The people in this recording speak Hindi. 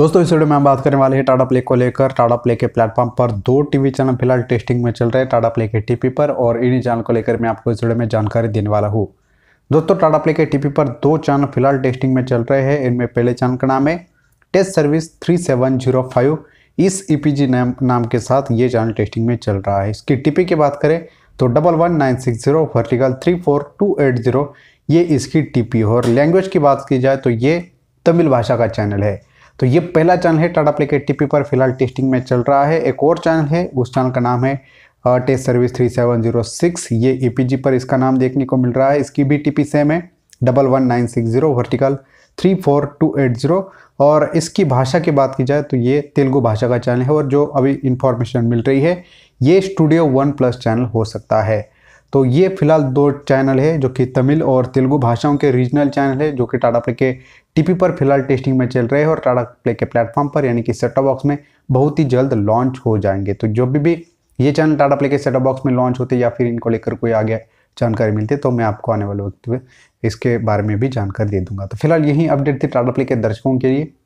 दोस्तों इस वीडियो में हम बात करने वाले हैं टाटा प्ले को लेकर टाटा प्ले के प्लेटफॉर्म पर दो टीवी चैनल फिलहाल टेस्टिंग में चल रहे हैं टाटा प्ले के टीपी पर और इन्हीं चैनल को लेकर मैं आपको इस वीडियो में जानकारी देने वाला हूँ दोस्तों टाटा प्ले के टीपी पर दो चैनल फिलहाल टेस्टिंग में चल रहे हैं इनमें पहले चैनल का नाम है test service three seven zero five इस ई पी जी नाम नाम के साथ ये चैनल टेस्टिंग में चल रहा है इसकी टीपी की बात करें तो double one nine six zero vertical three four two eight zero ये इसकी टीपी है और लैंग्वेज की बात की जाए तो ये तमिल भाषा का चैनल है तो ये पहला चैनल है टाटा प्ले के टीपी पर फिलहाल टेस्टिंग में चल रहा है एक और चैनल है उस चैनल का नाम है test service three seven zero six ये जी e पर इसका नाम देखने को मिल रहा है इसकी भी टी सेम है double one nine six zero vertical three four two eight zero और इसकी भाषा की बात की जाए तो ये तेलुगु भाषा का चैनल है और जो अभी इन्फॉर्मेशन मिल रही है ये स्टूडियो वन प्लस चैनल हो सकता है तो ये फिलहाल दो चैनल है जो कि तमिल और तेलुगु भाषाओं के रीजनल चैनल है जो कि टाटा प्ले के टीपी पर फिलहाल टेस्टिंग में चल रहे हैं और टाटा प्ले के प्लेटफॉर्म पर यानी कि सेटअप बॉक्स में बहुत ही जल्द लॉन्च हो जाएंगे तो जो भी भी ये चैनल टाटा प्ले के सेटअप बॉक्स में लॉन्च होते या फिर इनको लेकर कोई आगे जानकारी मिलती है तो मैं आपको आने वाले वक्त में इसके बारे में भी जानकारी दे दूंगा तो फिलहाल यही अपडेट थी टाटा प्ले के दर्शकों के लिए